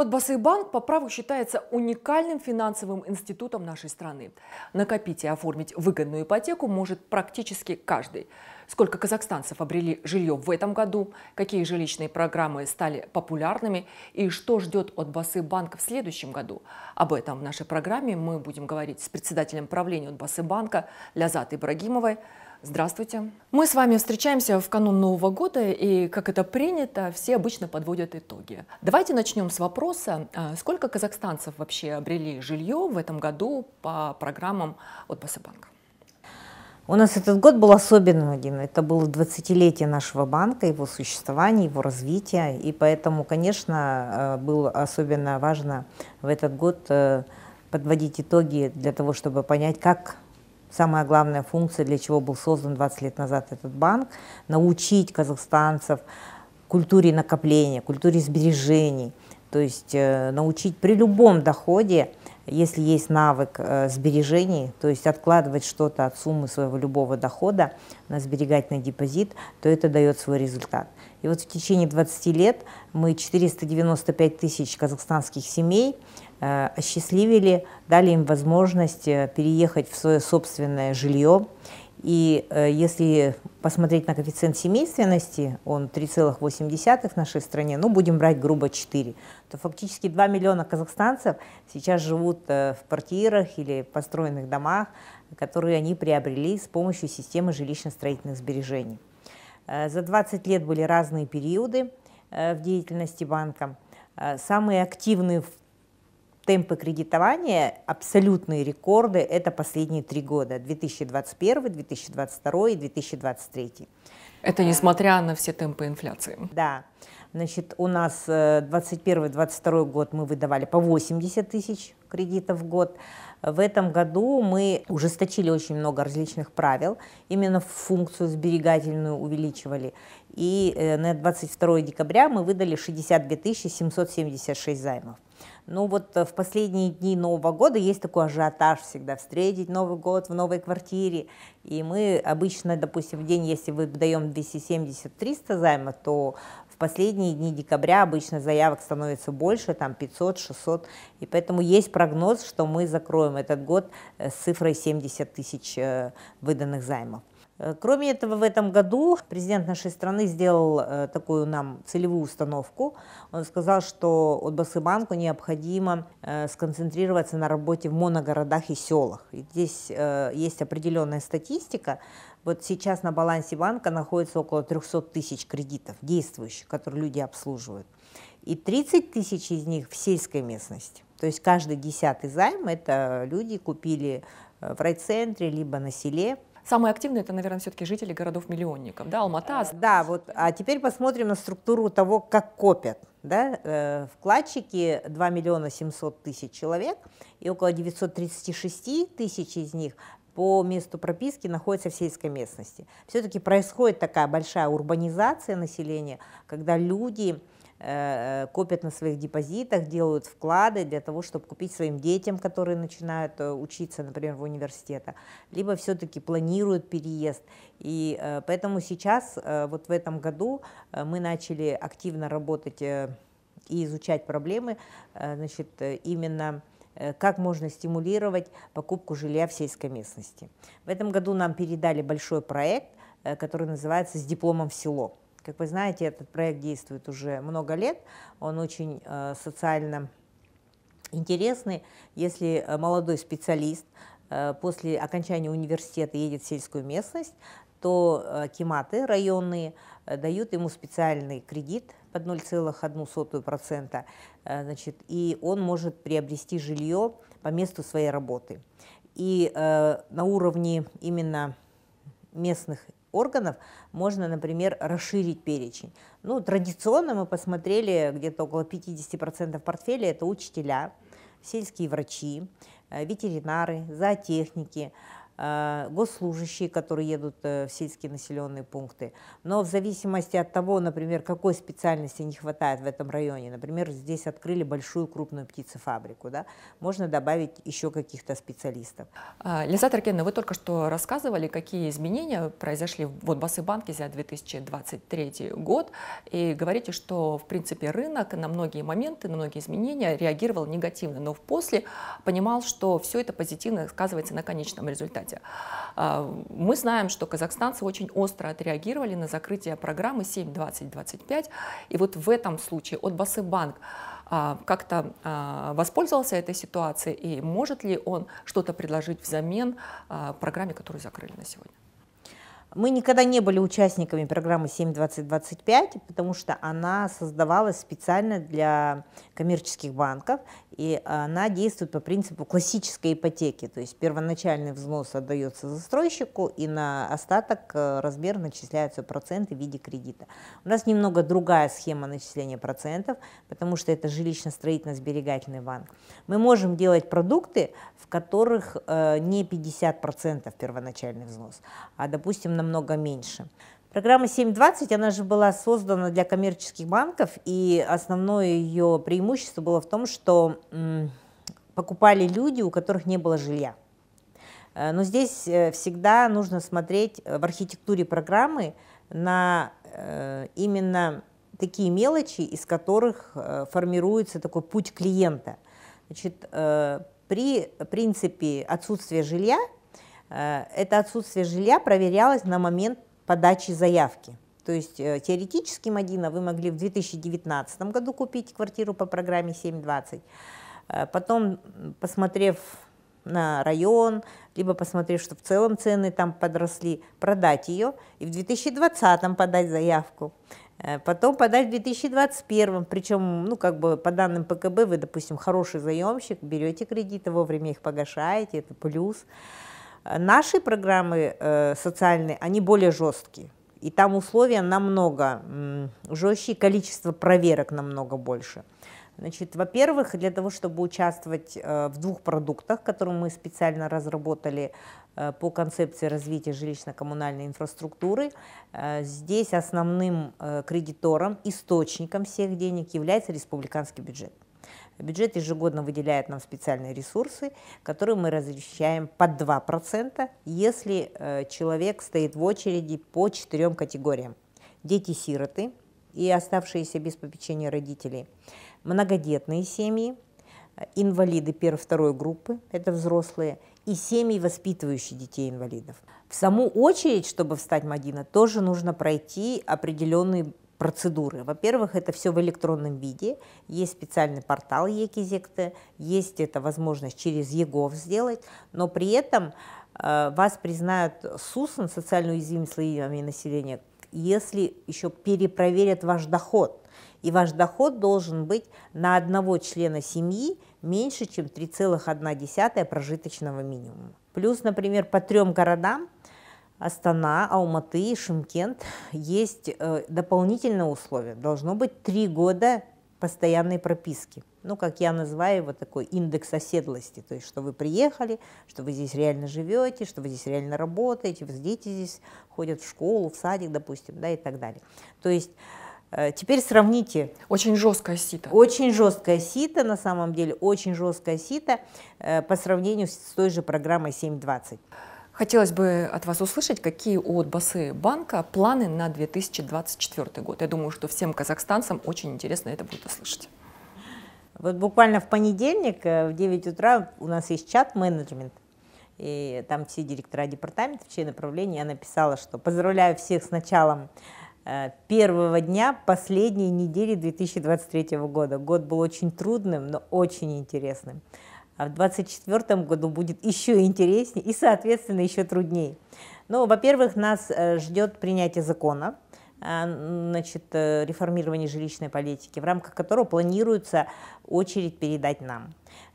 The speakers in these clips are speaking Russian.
Отбасыйбанк по праву считается уникальным финансовым институтом нашей страны. Накопить и оформить выгодную ипотеку может практически каждый. Сколько казахстанцев обрели жилье в этом году, какие жилищные программы стали популярными и что ждет от банка в следующем году. Об этом в нашей программе мы будем говорить с председателем правления от банка Лязат Ибрагимовой. Здравствуйте. Мы с вами встречаемся в канун Нового года, и, как это принято, все обычно подводят итоги. Давайте начнем с вопроса, а, сколько казахстанцев вообще обрели жилье в этом году по программам от Басыбанка? У нас этот год был особенным один. Это было 20-летие нашего банка, его существования, его развития. И поэтому, конечно, а, было особенно важно в этот год э, подводить итоги для того, чтобы понять, как самая главная функция, для чего был создан 20 лет назад этот банк, научить казахстанцев культуре накопления, культуре сбережений, то есть э, научить при любом доходе, если есть навык э, сбережений, то есть откладывать что-то от суммы своего любого дохода, на сберегательный депозит, то это дает свой результат. И вот в течение 20 лет мы 495 тысяч казахстанских семей э, осчастливили, дали им возможность э, переехать в свое собственное жилье. И э, если посмотреть на коэффициент семейственности, он 3,8 в нашей стране, ну, будем брать грубо 4, то фактически 2 миллиона казахстанцев сейчас живут в квартирах или построенных домах, которые они приобрели с помощью системы жилищно-строительных сбережений. Э, за 20 лет были разные периоды э, в деятельности банка. Э, самые активные темпы кредитования, абсолютные рекорды, это последние три года, 2021, 2022 и 2023. Это несмотря на все темпы инфляции. Да. Значит, у нас 2021-2022 год мы выдавали по 80 тысяч кредитов в год. В этом году мы ужесточили очень много различных правил, именно функцию сберегательную увеличивали. И э, на 22 декабря мы выдали 62 776 займов. Ну вот э, в последние дни Нового года есть такой ажиотаж всегда, встретить Новый год в новой квартире. И мы обычно, допустим, в день, если выдаем 270-300 займа, то последние дни декабря обычно заявок становится больше, там 500, 600, и поэтому есть прогноз, что мы закроем этот год э, с цифрой 70 тысяч э, выданных займов. Э, кроме этого, в этом году президент нашей страны сделал такую нам целевую установку. Он сказал, что от Отбасыбанку необходимо сконцентрироваться на работе в моногородах и селах. И здесь есть определенная статистика, вот сейчас на балансе банка находится около 300 тысяч кредитов действующих, которые люди обслуживают. И 30 тысяч из них в сельской местности. То есть каждый десятый займ – это люди купили э, в райцентре, либо на селе. Самые активные это, наверное, все-таки жители городов-миллионников, да, Алмата. Э, да, вот, а теперь посмотрим на структуру того, как копят. Да, э, вкладчики 2 миллиона 700 тысяч человек, и около 936 тысяч из них по месту прописки находится в сельской местности. Все-таки происходит такая большая урбанизация населения, когда люди э, э, копят на своих депозитах, делают вклады для того, чтобы купить своим детям, которые начинают э, учиться, например, в университетах, либо все-таки планируют переезд. И э, поэтому сейчас, э, вот в этом году, э, мы начали активно работать э, и изучать проблемы, э, значит, э, именно Э, как можно стимулировать покупку жилья в сельской местности. В этом году нам передали большой проект, э, который называется «С дипломом в село». Как вы знаете, этот проект действует уже много лет, он очень э, социально интересный. Если молодой специалист после окончания университета едет в сельскую местность, то кематы районные дают ему специальный кредит под 0,1%, э, значит, и он может приобрести жилье по месту своей работы. И э, на уровне именно местных органов можно, например, расширить перечень. Ну, традиционно мы посмотрели, где-то около 50% портфеля это учителя, сельские врачи, э, ветеринары, зоотехники, Э, госслужащие, которые едут э, в сельские населенные пункты. Но в зависимости от того, например, какой специальности не хватает в этом районе, например, здесь открыли большую крупную птицефабрику, да, можно добавить еще каких-то специалистов. А, Лиза Таркенна, вы только что рассказывали, какие изменения произошли в Басыбанке за 2023 год, и говорите, что, в принципе, рынок на многие моменты, на многие изменения реагировал негативно, но после понимал, что все это позитивно сказывается на конечном результате понимаете? А, мы знаем, что казахстанцы очень остро отреагировали на закрытие программы 7.20.25, и вот в этом случае от Басыбанк а, как-то а, воспользовался этой ситуацией, и может ли он что-то предложить взамен программе, которую закрыли на сегодня? Мы никогда не были участниками программы 7.20.25, потому что она создавалась специально для коммерческих банков, и она действует по принципу классической ипотеки, то есть первоначальный взнос отдается застройщику, и на остаток э, размер начисляются проценты в виде кредита. У нас немного другая схема начисления процентов, потому что это жилищно-строительно-сберегательный банк. Мы можем делать продукты, в которых э, не 50% первоначальный взнос, а, допустим, намного меньше. Программа 7.20, она же была создана для коммерческих банков, и основное ее преимущество было в том, что покупали люди, у которых не было жилья. Э, но здесь э, всегда нужно смотреть э, в архитектуре программы на именно такие мелочи, из которых формируется такой путь клиента. Значит, при принципе отсутствия жилья – Э, это отсутствие жилья проверялось на момент подачи заявки. То есть э, теоретически, Мадина, вы могли в 2019 году купить квартиру по программе 7.20, э, потом, посмотрев на район, либо посмотрев, что в целом цены там подросли, продать ее и в 2020 подать заявку. Потом подать в 2021, причем, ну, как бы по данным ПКБ, вы, допустим, хороший заемщик, берете кредиты, вовремя их погашаете, это плюс. Наши программы э, социальные, они более жесткие. И там условия намного жестче, количество проверок намного больше. Значит, во-первых, для того, чтобы участвовать э, в двух продуктах, которые мы специально разработали э, по концепции развития жилищно-коммунальной инфраструктуры, здесь основным кредитором, источником всех денег является республиканский бюджет. Бюджет ежегодно выделяет нам специальные ресурсы, которые мы разрешаем под 2%, если э, человек стоит в очереди по четырем категориям. Дети-сироты и оставшиеся без попечения родителей, многодетные семьи, инвалиды первой-второй группы, это взрослые, и семьи, воспитывающие детей инвалидов. В саму очередь, чтобы встать Мадина, тоже нужно пройти определенный процедуры. Во-первых, это все в электронном виде. Есть специальный портал Екизекта, есть эта возможность через ЕГОВ сделать, но при этом э, вас признают СУСН, социально уязвимыми слоями населения, если еще перепроверят ваш доход. И ваш доход должен быть на одного члена семьи меньше, чем 3,1 прожиточного минимума. Плюс, например, по трем городам Астана, Алматы, Шимкент есть э, дополнительное условие. Должно быть три года постоянной прописки. Ну, как я называю его, такой индекс оседлости. То есть, что вы приехали, что вы здесь реально живете, что вы здесь реально работаете, вы дети здесь ходят в школу, в садик, допустим, да, и так далее. То есть, э, Теперь сравните. Очень жесткая сито. Очень жесткая сито, на самом деле, очень жесткая сито э, по сравнению с той же программой 720. Хотелось бы от вас услышать, какие у Отбасы банка планы на 2024 год. Я думаю, что всем казахстанцам очень интересно это будет услышать. Вот буквально в понедельник э, в 9 утра у нас есть чат-менеджмент. И там все директора департаментов, все направления. Я написала, что поздравляю всех с началом э, первого дня последней недели 2023 года. Год был очень трудным, но очень интересным а в 2024 году будет еще интереснее и, соответственно, еще труднее. Ну, во-первых, нас э, ждет принятие закона, а, значит, э, реформирование жилищной политики, в рамках которого планируется очередь передать нам.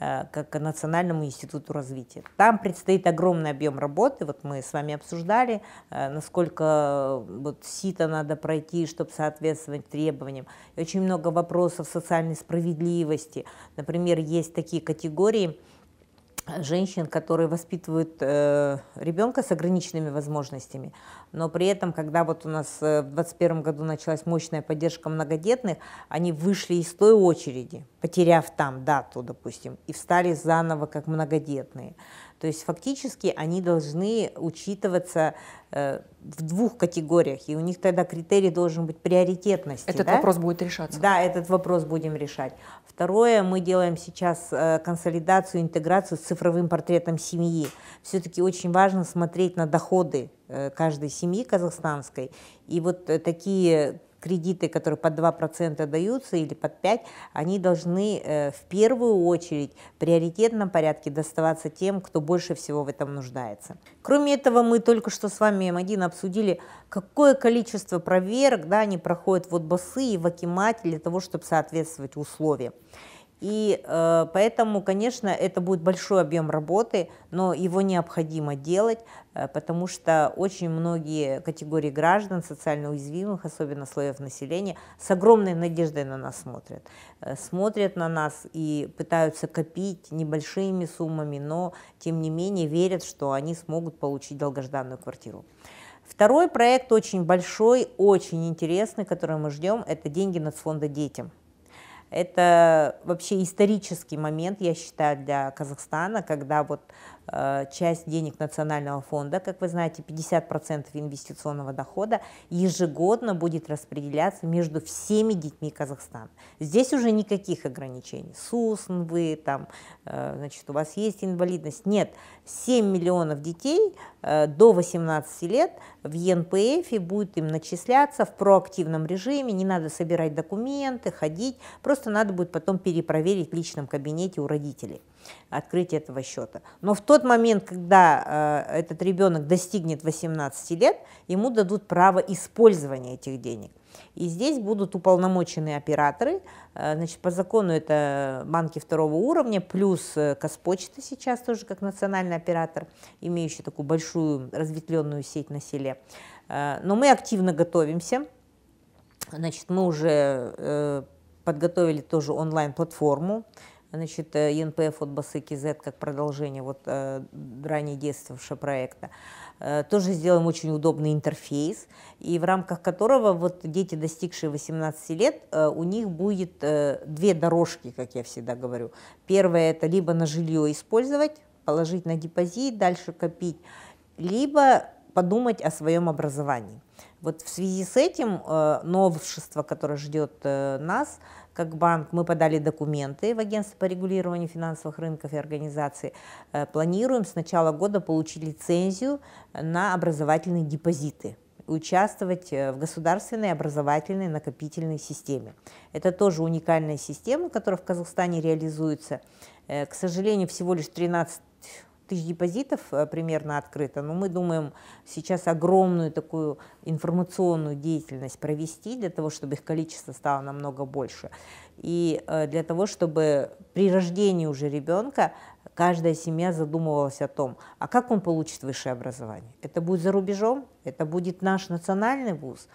Э, как Национальному институту развития. Там предстоит огромный объем работы, вот мы с вами обсуждали, э, насколько э, вот сито надо пройти, чтобы соответствовать требованиям. И очень много вопросов социальной справедливости. Например, есть такие категории, женщин, которые воспитывают э, ребенка с ограниченными возможностями, но при этом, когда вот у нас э, в 2021 году началась мощная поддержка многодетных, они вышли из той очереди, потеряв там дату, допустим, и встали заново как многодетные. То есть фактически они должны учитываться э, в двух категориях, и у них тогда критерий должен быть приоритетности. Этот да? вопрос будет решаться. Да, этот вопрос будем решать. Второе, мы делаем сейчас э, консолидацию, интеграцию с цифровым портретом семьи. Все-таки очень важно смотреть на доходы э, каждой семьи казахстанской. И вот такие кредиты, которые под 2% даются или под 5%, они должны э, в первую очередь в приоритетном порядке доставаться тем, кто больше всего в этом нуждается. Кроме этого, мы только что с вами, М1, обсудили, какое количество проверок да, они проходят в отбасы и в Акимате для того, чтобы соответствовать условиям. И э, поэтому, конечно, это будет большой объем работы, но его необходимо делать, э, потому что очень многие категории граждан, социально уязвимых, особенно слоев населения, с огромной надеждой на нас смотрят. Э, смотрят на нас и пытаются копить небольшими суммами, но тем не менее верят, что они смогут получить долгожданную квартиру. Второй проект очень большой, очень интересный, который мы ждем, это деньги нацфонда детям. Это вообще исторический момент, я считаю, для Казахстана, когда вот Э, часть денег Национального фонда, как вы знаете, 50% инвестиционного дохода ежегодно будет распределяться между всеми детьми Казахстана. Здесь уже никаких ограничений. СУСН вы, там, э, значит, у вас есть инвалидность. Нет, 7 миллионов детей э, до 18 лет в ЕНПФ будет им начисляться в проактивном режиме, не надо собирать документы, ходить, просто надо будет потом перепроверить в личном кабинете у родителей открытие этого счета. Но в тот тот момент, когда э, этот ребенок достигнет 18 лет, ему дадут право использования этих денег. И здесь будут уполномоченные операторы. Э, значит, по закону это банки второго уровня, плюс э, Каспочта сейчас тоже как национальный оператор, имеющий такую большую разветвленную сеть на селе. Э, но мы активно готовимся. Значит, мы уже подготовили тоже онлайн-платформу значит, э, ЕНПФ от Басыки З как продолжение вот э, ранее действовавшего проекта. Э, тоже сделаем очень удобный интерфейс, и в рамках которого вот дети, достигшие 18 лет, у них будет две дорожки, как я всегда говорю. Первая – это либо на жилье использовать, положить на депозит, дальше копить, либо подумать о своем образовании. Вот в связи с этим новшество, которое ждет нас, как банк мы подали документы в агентство по регулированию финансовых рынков и организаций. Э, планируем с начала года получить лицензию на образовательные депозиты участвовать э, в государственной образовательной накопительной системе. Это тоже уникальная система, которая в Казахстане реализуется. Э, к сожалению, всего лишь 13 тысяч депозитов э, примерно открыто, но мы думаем сейчас огромную такую информационную деятельность провести для того, чтобы их количество стало намного больше. И э, для того, чтобы при рождении уже ребенка каждая семья задумывалась о том, а как он получит высшее образование. Это будет за рубежом, это будет наш национальный вуз.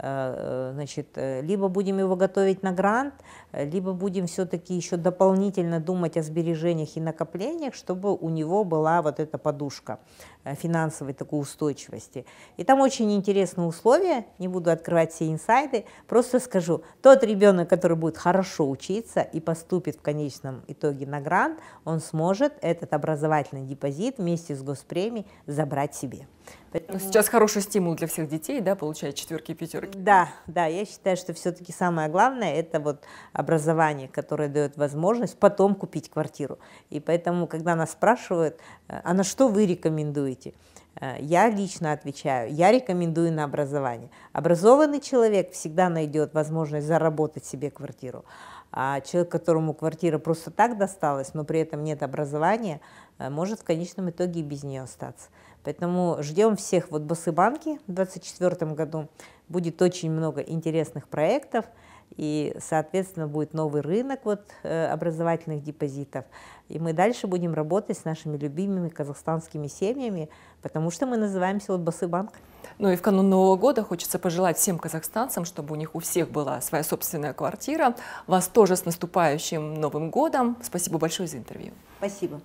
Э, значит, э, либо будем его готовить на грант, э, либо будем все-таки еще дополнительно думать о сбережениях и накоплениях, чтобы у него была вот эта подушка финансовой такой устойчивости. И там очень интересные условия, не буду открывать все инсайды, просто скажу, тот ребенок, который будет хорошо учиться и поступит в конечном итоге на грант, он сможет этот образовательный депозит вместе с госпремией забрать себе. Поэтому... сейчас хороший стимул для всех детей, да, получать четверки и пятерки. Да, да, я считаю, что все-таки самое главное это вот образование, которое дает возможность потом купить квартиру. И поэтому, когда нас спрашивают, э, а на что вы рекомендуете? Э, я лично отвечаю, я рекомендую на образование. Образованный человек всегда найдет возможность заработать себе квартиру. А человек, которому квартира просто так досталась, но при этом нет образования, э, может в конечном итоге и без нее остаться. Поэтому ждем всех вот Басыбанки в 2024 году. Будет очень много интересных проектов и, соответственно, будет новый рынок вот, э, образовательных депозитов. И мы дальше будем работать с нашими любимыми казахстанскими семьями, потому что мы называемся вот Басыбанк. Ну и в канун Нового года хочется пожелать всем казахстанцам, чтобы у них у всех была своя собственная квартира. Вас тоже с наступающим Новым годом. Спасибо большое за интервью. Спасибо.